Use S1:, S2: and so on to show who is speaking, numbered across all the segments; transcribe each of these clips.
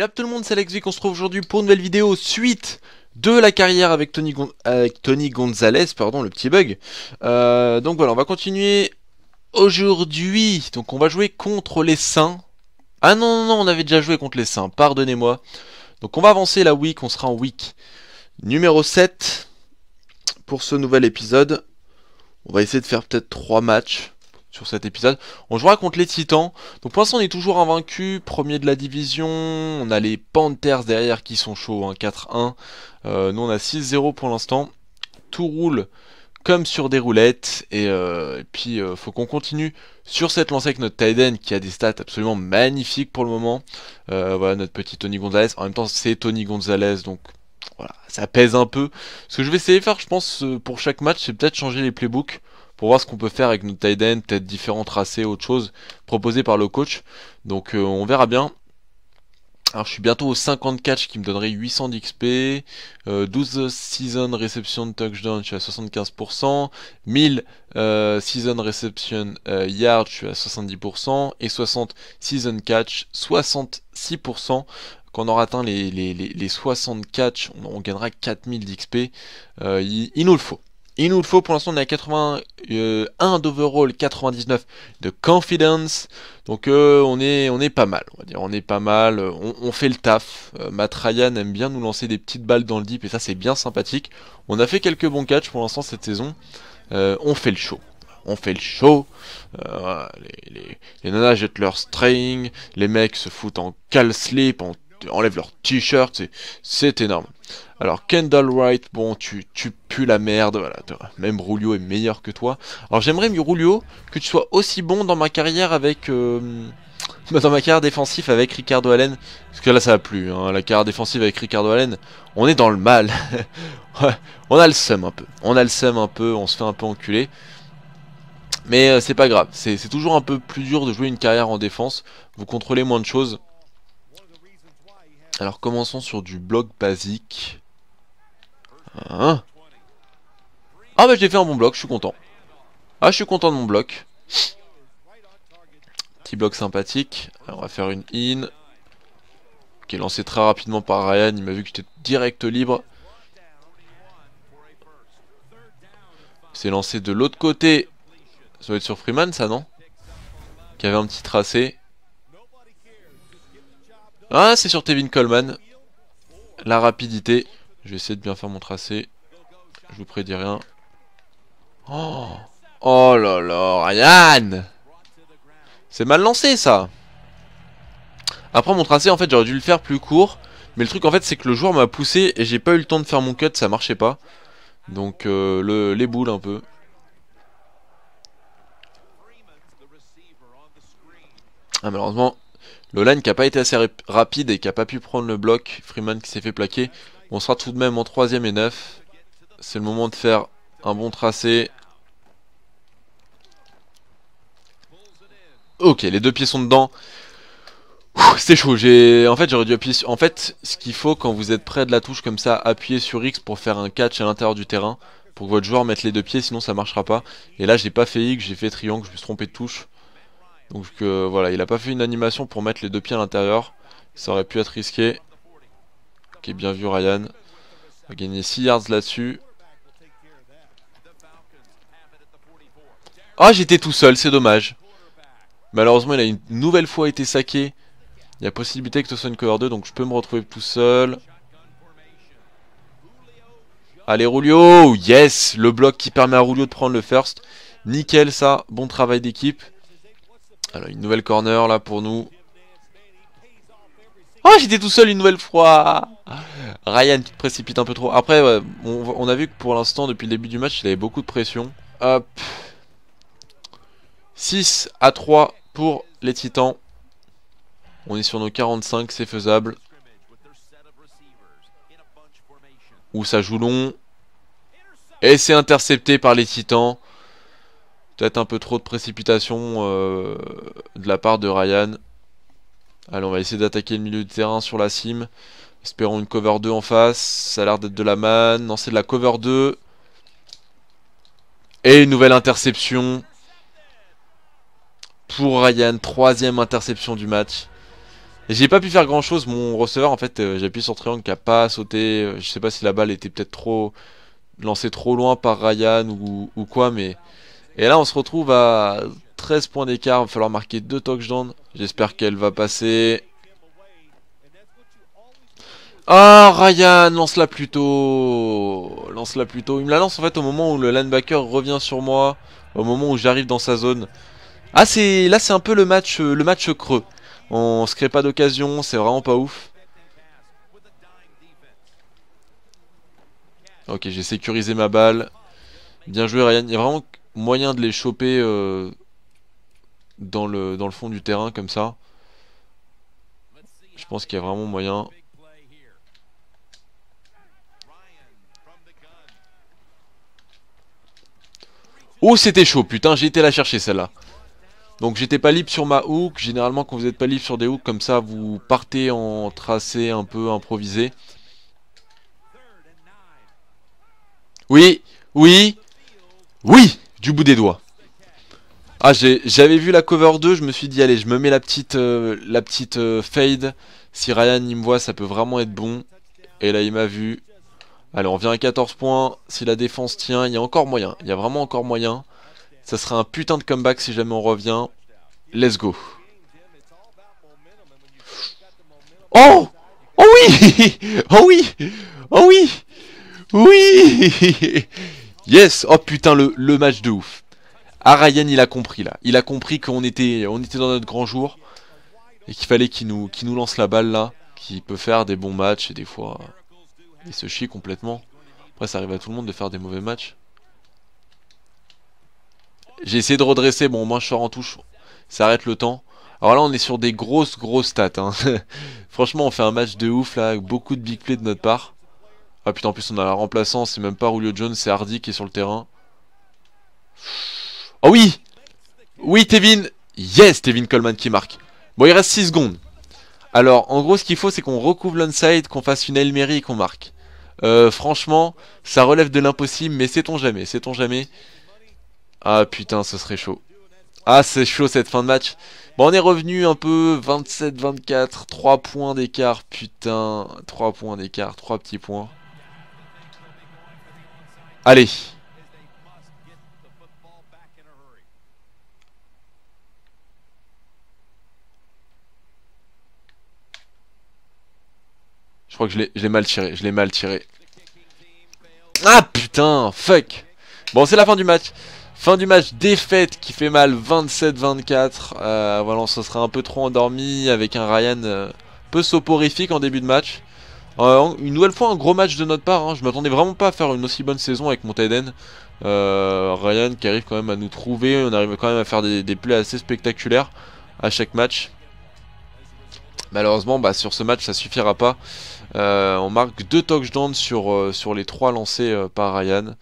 S1: Salut tout le monde, c'est Lexvic, on se retrouve aujourd'hui pour une nouvelle vidéo suite de la carrière avec Tony, Gonzalez, pardon, le petit bug. Euh, donc voilà, on va continuer aujourd'hui, donc on va jouer contre les Saints. Ah non, non, non, on avait déjà joué contre les Saints, pardonnez-moi. Donc on va avancer la week, on sera en week numéro 7 pour ce nouvel épisode. On va essayer de faire peut-être 3 matchs sur cet épisode. On jouera contre les Titans. Donc pour l'instant on est toujours invaincu, premier de la division. On a les Panthers derrière qui sont chauds, 4-1. Hein, euh, nous on a 6-0 pour l'instant. Tout roule comme sur des roulettes. Et, euh, puis euh, faut qu'on continue sur cette lancée avec notre Tiden qui a des stats absolument magnifiques pour le moment. voilà notre petit Tony Gonzalez. En même temps c'est Tony Gonzalez donc voilà, ça pèse un peu. Ce que je vais essayer de faire je pense pour chaque match c'est peut-être changer les playbooks pour voir ce qu'on peut faire avec notre tight peut-être différents tracés, autre chose proposé par le coach. Donc euh, on verra bien. Alors je suis bientôt au 50 catch qui me donnerait 800 d'XP, 12 season reception touchdown, je suis à 75%, 1000 euh, season reception euh, yard, je suis à 70%, et 60 season catch, 66%. Quand on aura atteint les, 60 catch, on, gagnera 4000 d'XP, il nous le faut. Il nous le faut pour l'instant, on est à 81 euh, d'overall, 99 de confidence. Donc euh, on, est, on est pas mal, on va dire, on est pas mal, on, fait le taf. Euh, Ryan aime bien nous lancer des petites balles dans le deep et ça c'est bien sympathique. On a fait quelques bons catchs pour l'instant cette saison. Euh, on fait le show on fait le show. les, nanas jettent leur string, les mecs se foutent en cal slip, Enlève leur t-shirt, c'est énorme. Alors Kendall Wright, bon, tu, tu pues la merde, voilà, même Rulio est meilleur que toi. Alors j'aimerais, mieux Rulio, que tu sois aussi bon dans ma carrière avec... Euh, dans ma carrière défensive avec Ricardo Allen, parce que là ça a plu, hein, la carrière défensive avec Ricardo Allen, on est dans le mal. on a le seum un peu, on a le seum un peu, on se fait un peu enculer. Mais euh, c'est pas grave, c'est toujours un peu plus dur de jouer une carrière en défense, vous contrôlez moins de choses. Alors commençons sur du bloc basique. Hein ah bah l'ai fait un bon bloc, je suis content. Ah je suis content de mon bloc. Petit bloc sympathique. on va faire une in. Qui est lancée très rapidement par Ryan, il m'a vu que j'étais direct libre. C'est lancé de l'autre côté. Ça doit être sur Freeman ça non Qui avait un petit tracé. Ah, c'est sur Tevin Coleman. La rapidité. Je vais essayer de bien faire mon tracé. Je vous prédis rien. Oh, oh là là, Ryan C'est mal lancé, ça. Après, mon tracé, en fait, j'aurais dû le faire plus court. Mais le truc, en fait, c'est que le joueur m'a poussé et j'ai pas eu le temps de faire mon cut, ça marchait pas. Donc, euh, les boules, un peu. Ah, malheureusement, line qui a pas été assez rapide et qui a pas pu prendre le bloc. Freeman qui s'est fait plaquer. On sera tout de même en 3 et 9. C'est le moment de faire un bon tracé. Ok, les deux pieds sont dedans. C'est chaud, j'ai... En fait, j'aurais dû En fait, ce qu'il faut quand vous êtes près de la touche comme ça, appuyer sur X pour faire un catch à l'intérieur du terrain. Pour que votre joueur mette les deux pieds, sinon ça marchera pas. Et là, j'ai pas fait X, j'ai fait triangle, je me suis trompé de touche. Donc euh, voilà, il a pas fait une animation pour mettre les deux pieds à l'intérieur. Ça aurait pu être risqué. Ok, bien vu Ryan. On a gagné 6 yards là-dessus. Ah, j'étais tout seul, c'est dommage. Malheureusement, il a une nouvelle fois été saqué. Il y a possibilité que ce soit une cover 2, donc je peux me retrouver tout seul. Allez, Rulio Yes Le bloc qui permet à Rulio de prendre le first. Nickel, ça. Bon travail d'équipe. Alors, une nouvelle corner là pour nous. Oh, j'étais tout seul une nouvelle fois Ryan tu te précipite un peu trop. Après, on, a vu que pour l'instant, depuis le début du match, il avait beaucoup de pression. Hop 6 à 3 pour les Titans. On est sur nos 45, c'est faisable. Où ça joue long. Et c'est intercepté par les Titans. Peut-être un peu trop de précipitation euh, de la part de Ryan. Allez, on va essayer d'attaquer le milieu de terrain sur la cime. Espérons une cover 2 en face. Ça a l'air d'être de la manne. Non, c'est de la cover 2. Et une nouvelle interception pour Ryan. Troisième interception du match. J'ai pas pu faire grand chose. Mon receveur, en fait, euh, j'ai appuyé sur triangle qui a pas sauté. Euh, je sais pas si la balle était peut-être trop lancée trop loin par Ryan ou, ou quoi, mais et là, on se retrouve à 13 points d'écart. Il va falloir marquer 2 touchdowns. J'espère qu'elle va passer. Ah, oh, Ryan, lance-la plus tôt. Lance-la plutôt. Il me la lance en fait au moment où le linebacker revient sur moi. Au moment où j'arrive dans sa zone. Ah, c'est là, c'est un peu le match, euh, le match creux. On se crée pas d'occasion, c'est vraiment pas ouf. Ok, j'ai sécurisé ma balle. Bien joué Ryan. Il y vraiment moyen de les choper euh, dans, le, fond du terrain comme ça. Je pense qu'il y a vraiment moyen. Oh c'était chaud putain j'ai été la chercher celle-là Donc j'étais pas libre sur ma hook Généralement quand vous êtes pas libre sur des hooks comme ça Vous partez en tracé un peu improvisé Oui Oui Oui bout des doigts. Ah, j'avais vu la cover 2, je me suis dit, allez, je me mets la petite, euh, la petite euh, fade. Si Ryan, il me voit, ça peut vraiment être bon. Et là, il m'a vu. Allez, on vient à 14 points. Si la défense tient, il y a encore moyen. Il y a vraiment encore moyen. Ça sera un putain de comeback si jamais on revient. Let's go. Oh Oh oui Oh oui Oh oui Oui Yes Oh putain, le, le match de ouf. Ah, il a compris, là. Il a compris qu'on était, on était dans notre grand jour. Et qu'il fallait qu'il nous, nous lance la balle, là. Qui peut faire des bons matchs et des fois... Il se chie complètement. Après, ça arrive à tout le monde de faire des mauvais matchs. J'ai essayé de redresser. Bon, au moins, je sors en touche. Ça arrête le temps. Alors là, on est sur des grosses, grosses stats. Hein. Franchement, on fait un match de ouf, là. beaucoup de big play de notre part. Ah putain, en plus on a la remplaçant, c'est même pas Julio Jones, c'est Hardy qui est sur le terrain. Oh oui Oui, Tevin Yes, Tevin Coleman qui marque. Bon, il reste 6 secondes. Alors, en gros, ce qu'il faut, c'est qu'on recouvre l'onside, qu'on fasse une ailmerie et qu'on marque. Euh, franchement, ça relève de l'impossible, mais sait-on jamais, sait-on jamais. Ah putain, ce serait chaud. Ah, c'est chaud cette fin de match. Bon, on est revenu un peu, 27-24, 3 points d'écart, putain, 3 points d'écart, 3 petits points. Allez. Je crois que je l'ai mal tiré, je l'ai mal tiré. Ah putain, fuck Bon, c'est la fin du match. Fin du match, défaite qui fait mal, 27-24. Euh, voilà, on se sera un peu trop endormi avec un Ryan euh, peu soporifique en début de match. Euh, une nouvelle fois, un gros match de notre part. Hein. Je m'attendais vraiment pas à faire une aussi bonne saison avec Montaeden euh, Ryan qui arrive quand même à nous trouver. On arrive quand même à faire des, des plays assez spectaculaires à chaque match. Malheureusement, bah, sur ce match, ça suffira pas. Euh, on marque deux touchdowns sur, sur les trois lancés par Ryan.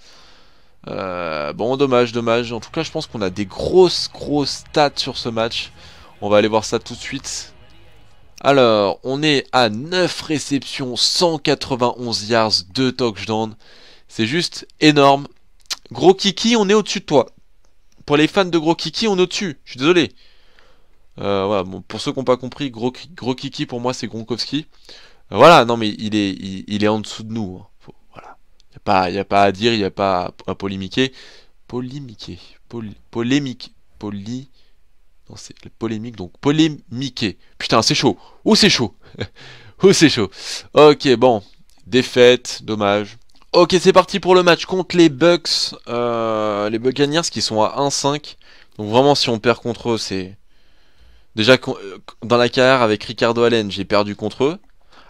S1: bon, dommage, dommage. En tout cas, je pense qu'on a des grosses, grosses stats sur ce match. On va aller voir ça tout de suite. Alors, on est à 9 réceptions, 191 yards, 2 touchdowns. C'est juste énorme. Gros Kiki, on est au-dessus de toi. Pour les fans de Gros Kiki, on est au-dessus. Je suis désolé. Euh, pour ceux qui n'ont pas compris, gros, Kiki pour moi c'est Gronkowski. Euh, voilà, non mais il est, il, est en dessous de nous. Hein. voilà. Il n'y a, pas à dire, il n'y a pas à, polémiquer. Polémiquer. polémique. poli... C'est polémique donc polémiqué. Putain, c'est chaud. Oh, c'est chaud. oh, c'est chaud. Ok, bon. Défaite, dommage. Ok, c'est parti pour le match contre les Bucks. Euh, les Buccaneers qui sont à 1-5. Donc vraiment, si on perd contre eux, c'est... Déjà, euh, dans la carrière avec Ricardo Allen, j'ai perdu contre eux.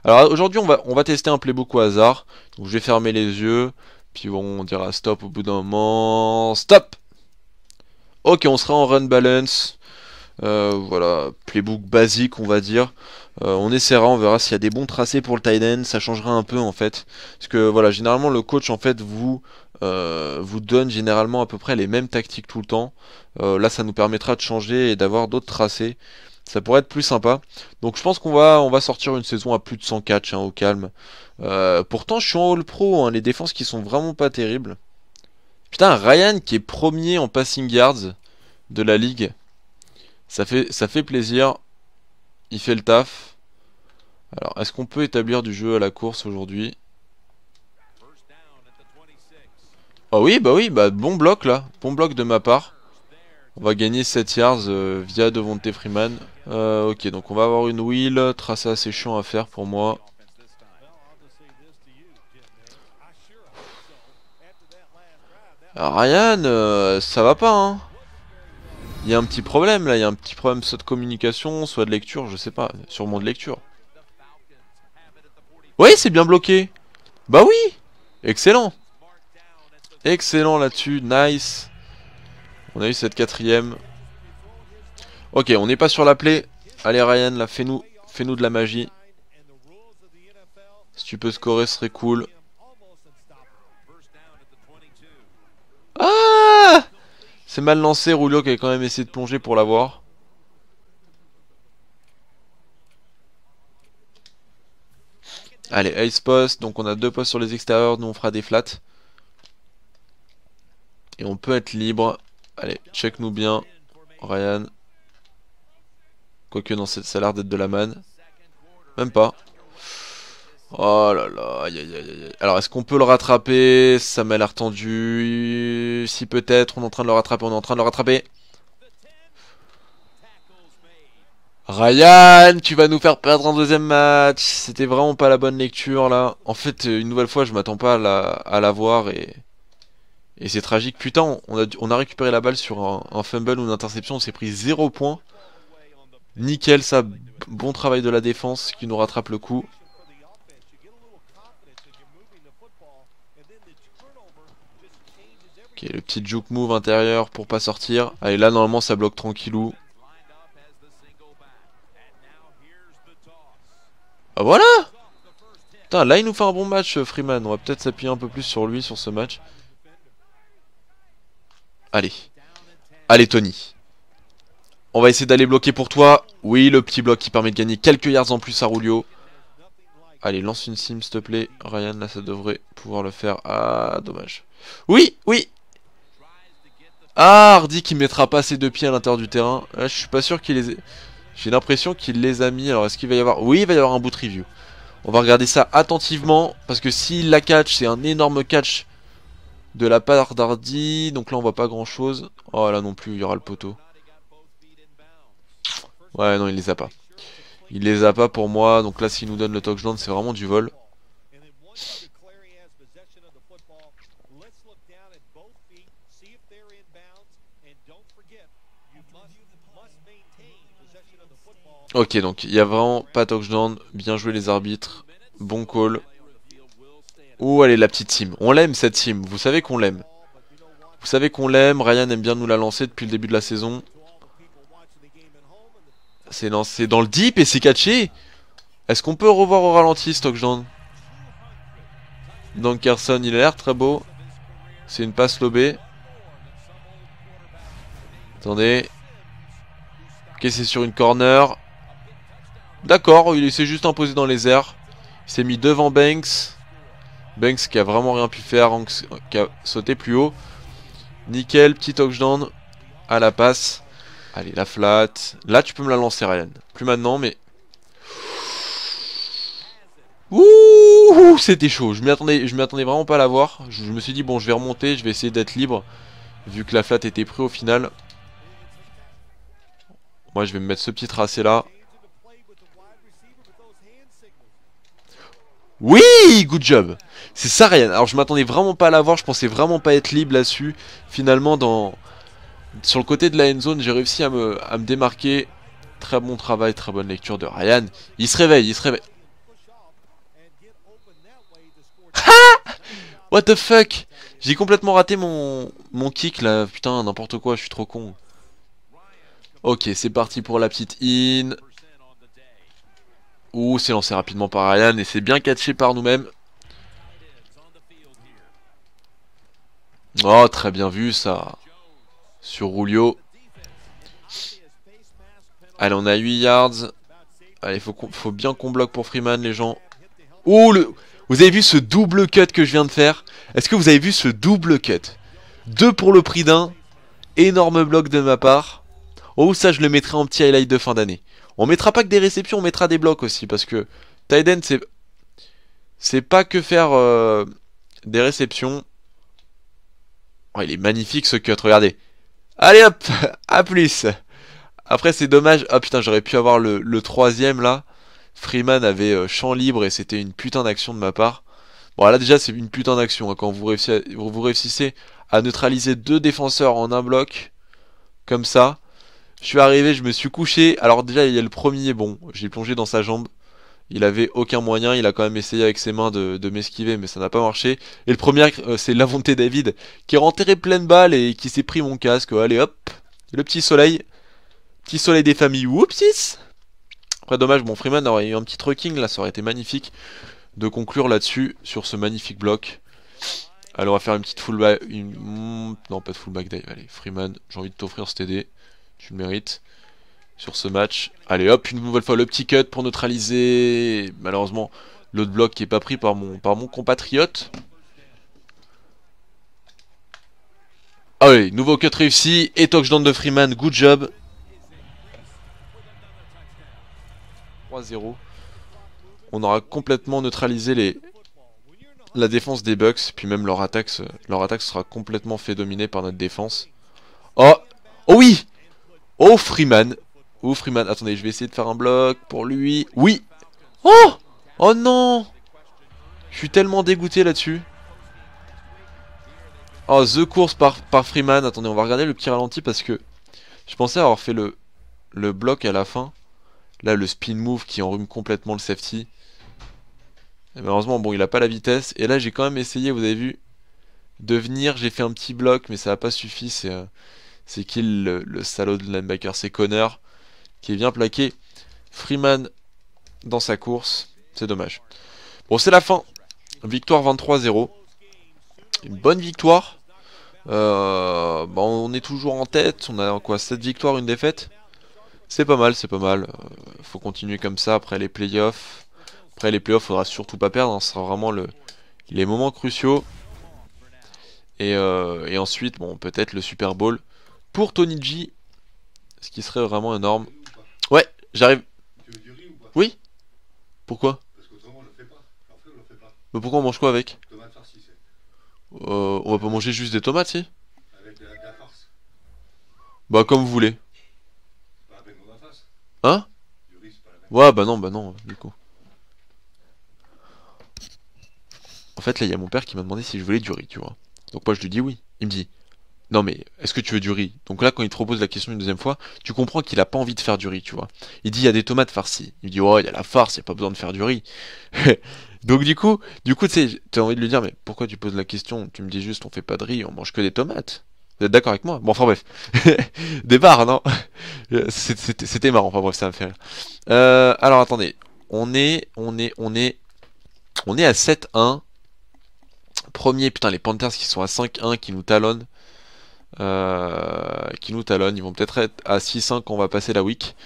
S1: Alors aujourd'hui, on va, on va tester un playbook au hasard. Donc je vais fermer les yeux. Puis on dira stop au bout d'un moment. Stop Ok, on sera en run balance. Euh, voilà, playbook basique, on va dire. Euh, on essaiera, on verra s'il y a des bons tracés pour le tight end. Ça changera un peu en fait. Parce que voilà, généralement le coach en fait vous euh, vous donne généralement à peu près les mêmes tactiques tout le temps. là, ça nous permettra de changer et d'avoir d'autres tracés. Ça pourrait être plus sympa. Donc je pense qu'on va, on va sortir une saison à plus de 100 catch hein, au calme. pourtant, je suis en All Pro. Hein. les défenses qui sont vraiment pas terribles. Putain, Ryan qui est premier en passing yards de la ligue. Ça fait, ça fait plaisir. Il fait le taf. Alors, est-ce qu'on peut établir du jeu à la course aujourd'hui Oh oui, bah oui, bah bon bloc là. Bon bloc de ma part. On va gagner 7 yards euh, via Devonte Freeman. Euh, ok, donc on va avoir une wheel. Trace assez chiant à faire pour moi. Ryan, euh, ça va pas hein il y a un petit problème là, il y a un petit problème soit de communication, soit de lecture, je sais pas, sûrement de lecture. Oui, c'est bien bloqué. Bah oui Excellent Excellent là-dessus, nice. On a eu cette quatrième. Ok, on n'est pas sur la plaie. Allez Ryan, là, fais-nous fais -nous de la magie. Si tu peux scorer, ce serait cool. C'est mal lancé, Rulio qui a quand même essayé de plonger pour l'avoir. Allez, Ace Post, donc on a deux postes sur les extérieurs, nous on fera des flats. Et on peut être libre. Allez, check nous bien, Ryan. Quoique non, ça a l'air d'être de la manne. Même pas. Oh là là, Alors est-ce qu'on peut le rattraper Ça m'a l'air tendu. Si peut-être, on est en train de le rattraper, on est en train de le rattraper. Ryan, tu vas nous faire perdre un deuxième match. C'était vraiment pas la bonne lecture là. En fait, euh, une nouvelle fois, je m'attends pas à la, voir et, c'est tragique. Putain, on a, récupéré la balle sur un, un fumble ou une interception. On s'est pris 0 points. Nickel, ça. Bon travail de la défense qui nous rattrape le coup. Ok, le petit juke move intérieur pour pas sortir. Allez, là, normalement, ça bloque tranquillou. Ah, voilà Putain, là, il nous fait un bon match, euh, Freeman. On va peut-être s'appuyer un peu plus sur lui, sur ce match. Allez. Allez, Tony. On va essayer d'aller bloquer pour toi. Oui, le petit bloc qui permet de gagner quelques yards en plus à Rulio. Allez, lance une sim, s'il te plaît. Ryan, là, ça devrait pouvoir le faire. Ah, dommage. Oui, oui, ah, Hardy qui mettra pas ses deux pieds à l'intérieur du terrain. Là, ah, je suis pas sûr qu'il les ait... J'ai l'impression qu'il les a mis. Alors, est-ce qu'il va y avoir... Oui, il va y avoir un bout review. On va regarder ça attentivement. Parce que s'il la catch, c'est un énorme catch de la part d'Hardy. Donc là, on voit pas grand-chose. Oh, là non plus, il y aura le poteau. Ouais, non, il les a pas. Il les a pas pour moi. Donc là, s'il nous donne le touchdown, c'est vraiment du vol. Ok, donc il y a vraiment pas Bien joué les arbitres. Bon call. Oh, allez, la petite team. On l'aime cette team. Vous savez qu'on l'aime. Vous savez qu'on l'aime. Ryan aime bien nous la lancer depuis le début de la saison. C'est lancé dans le deep et c'est catché. Est-ce qu'on peut revoir au ralenti Stockdown Donc Carson, il a l'air très beau. C'est une passe lobée. Attendez. Ok, c'est sur une corner. D'accord, il s'est juste imposé dans les airs. Il s'est mis devant Banks. Banks qui a vraiment rien pu faire, qui a sauté plus haut. Nickel, petit touchdown à la passe. Allez, la flat. Là, tu peux me la lancer, Ryan. Plus maintenant, mais... Ouh, c'était chaud. Je m'attendais je m'attendais vraiment pas à la voir. Je, me suis dit, bon, je vais remonter, je vais essayer d'être libre. Vu que la flat était prise au final. Moi, je vais me mettre ce petit tracé là. Oui Good job C'est ça Ryan, Alors je m'attendais vraiment pas à l'avoir, je pensais vraiment pas être libre là-dessus. Finalement, dans sur le côté de la end zone, j'ai réussi à me, à me démarquer. Très bon travail, très bonne lecture de Ryan. Il se réveille, il se réveille. Ah What the fuck J'ai complètement raté mon, mon kick là. Putain, n'importe quoi, je suis trop con. Ok, c'est parti pour la petite in. Ouh, c'est lancé rapidement par Ryan et c'est bien catché par nous-mêmes. Oh, très bien vu ça. Sur Rulio. Allez, on a 8 yards. Allez, faut, faut bien qu'on bloque pour Freeman, les gens. Ouh le... Vous avez vu ce double cut que je viens de faire Est-ce que vous avez vu ce double cut Deux pour le prix d'un. Énorme bloc de ma part. Oh, ça, je le mettrai en petit highlight de fin d'année. On mettra pas que des réceptions, on mettra des blocs aussi. Parce que Tiden, c'est. C'est pas que faire euh, des réceptions. Oh, il est magnifique ce cut, regardez. Allez hop, à plus. Après, c'est dommage. oh, putain, j'aurais pu avoir le, troisième là. Freeman avait euh, champ libre et c'était une putain d'action de ma part. Bon, là déjà, c'est une putain d'action. Hein, quand vous vous réussissez à neutraliser deux défenseurs en un bloc, comme ça, je suis arrivé, je me suis couché. Alors déjà, il y a le premier, bon, j'ai plongé dans sa jambe. Il avait aucun moyen, il a quand même essayé avec ses mains de, m'esquiver, mais ça n'a pas marché. Et le premier, euh, c'est l'inventé David, qui est rentré pleine balle et qui s'est pris mon casque. Allez hop, le petit soleil. Petit soleil des familles, oupsis Après dommage, bon, Freeman aurait eu un petit trucking là, ça aurait été magnifique de conclure là-dessus, sur ce magnifique bloc. Alors on va faire une petite fullback, hmm, non pas de fullback dive, allez, Freeman, j'ai envie de t'offrir cet TD. Tu le mérites sur ce match. Allez hop, une nouvelle fois le petit cut pour neutraliser. Malheureusement, l'autre bloc qui n'est pas pris par mon, par mon compatriote. Allez, nouveau cut réussi et touchdown de Freeman, good job. 3-0. On aura complètement neutralisé la défense des Bucks, puis même leur attaque, leur attaque sera complètement fait dominer par notre défense. Oh, oh oui Oh, Freeman. Oh, Freeman. Attendez, je vais essayer de faire un bloc pour lui. Oui. Oh Oh non Je suis tellement dégoûté là-dessus. Oh, The Course par, par Freeman. Attendez, on va regarder le petit ralenti parce que je pensais avoir fait le, le bloc à la fin. Là, le spin move qui enrume complètement le safety. malheureusement, bon, il a pas la vitesse. Et là, j'ai quand même essayé, vous avez vu, de venir. J'ai fait un petit bloc, mais ça n'a pas suffi. C'est... Euh, c'est qui le, salaud de linebacker C'est Connor qui est plaquer plaqué. Freeman dans sa course. C'est dommage. Bon, c'est la fin. Victoire 23-0. Une bonne victoire. Euh, bah, on est toujours en tête. On a quoi 7 victoires, une défaite. C'est pas mal, c'est pas mal. Euh, faut continuer comme ça après les playoffs. Après les playoffs, faudra surtout pas perdre. Hein. Ce sera vraiment les moments cruciaux. Et, euh, et ensuite, bon, peut-être le Super Bowl pour Tony G. Ce qui serait vraiment énorme. Ouais, j'arrive. Oui Pourquoi le pas. Mais pourquoi on mange quoi avec Euh, on va pas manger juste des tomates, si Avec de la, farce. Bah, comme vous voulez. Bah, hein Ouais, bah non, bah non, du coup. En fait, là, il y a mon père qui m'a demandé si je voulais du riz, tu vois. Donc moi, je lui dis oui. Il me dit, non mais est-ce que tu veux du riz Donc là quand il te propose la question une deuxième fois, tu comprends qu'il a pas envie de faire du riz, tu vois. Il dit il y a des tomates farcies. Il dit oh il y a la farce, il n'y a pas besoin de faire du riz. Donc du coup, du coup tu sais, envie de lui dire mais pourquoi tu poses la question Tu me dis juste on fait pas de riz, on mange que des tomates. Vous êtes d'accord avec moi Bon enfin bref, Débarre non C'était marrant, enfin bref ça me fait euh, alors attendez, on est, on est, on est, on est à 7-1. Premier, putain les Panthers qui sont à 5-1 qui nous talonnent. Euh, qui nous talonne Ils vont peut-être être à 6-5 quand on va passer la week.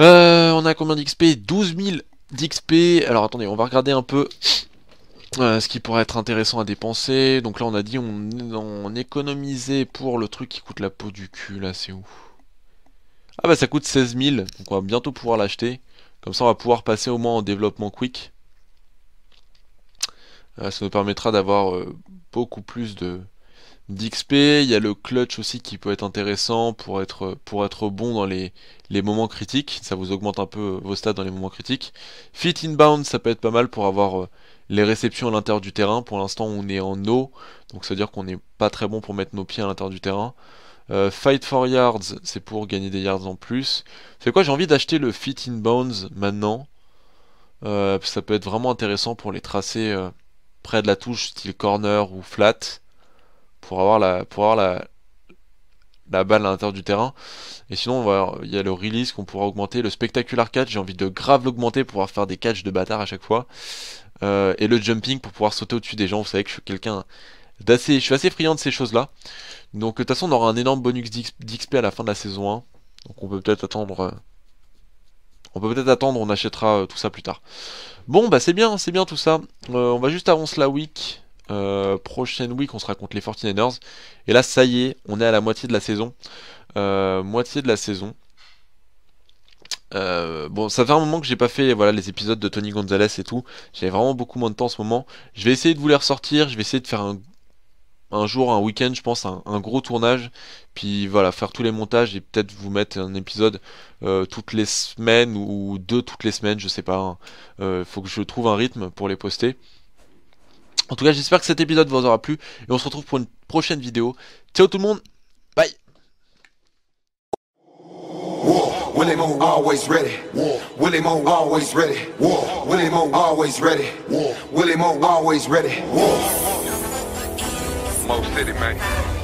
S1: Euh, on a combien d'XP 12 000 d'XP. Alors attendez, on va regarder un peu euh, ce qui pourrait être intéressant à dépenser. Donc là, on a dit on, économisait pour le truc qui coûte la peau du cul. Là, c'est où Ah bah ça coûte 16 000. Donc on va bientôt pouvoir l'acheter. Comme ça, on va pouvoir passer au moins en développement quick. ça nous permettra d'avoir beaucoup plus de, d'XP, il y a le clutch aussi qui peut être intéressant pour être, pour être bon dans les, les moments critiques, ça vous augmente un peu vos stats dans les moments critiques. Fit bounds ça peut être pas mal pour avoir euh, les réceptions à l'intérieur du terrain. Pour l'instant, on est en eau, donc ça veut dire qu'on n'est pas très bon pour mettre nos pieds à l'intérieur du terrain. Euh, fight for yards, c'est pour gagner des yards en plus. C'est quoi J'ai envie d'acheter le fit bounds maintenant. Euh, ça peut être vraiment intéressant pour les tracer près de la touche, style corner ou flat pour avoir la, pour la, balle à l'intérieur du terrain. Et sinon, il y a le release qu'on pourra augmenter. Le spectacular catch, j'ai envie de grave l'augmenter pour pouvoir faire des catchs de bâtard à chaque fois. Euh, et le jumping pour pouvoir sauter au-dessus des gens. Vous savez que je suis quelqu'un d'assez. Je suis assez friand de ces choses-là. Donc, de toute façon, on aura un énorme bonus d'XP à la fin de la saison 1. Donc, on peut peut-être attendre. Euh, on peut peut-être attendre, on achètera euh, tout ça plus tard. Bon, bah c'est bien, c'est bien tout ça. on va juste avancer la week. Euh, prochaine week, on se raconte les 49ers. Et là, ça y est, on est à la moitié de la saison. Euh, moitié de la saison. Euh, bon, ça fait un moment que j'ai pas fait voilà, les épisodes de Tony Gonzalez et tout. J'ai vraiment beaucoup moins de temps en ce moment. Je vais essayer de vous les ressortir. Je vais essayer de faire un, un jour, un week-end, je pense, un, gros tournage. Puis voilà, faire tous les montages et peut-être vous mettre un épisode toutes les semaines ou deux toutes les semaines, je sais pas. Hein. faut que je trouve un rythme pour les poster. En tout cas, j'espère que cet épisode vous aura plu. Et on se retrouve pour une prochaine vidéo. Ciao tout le monde. Bye. always ready. man.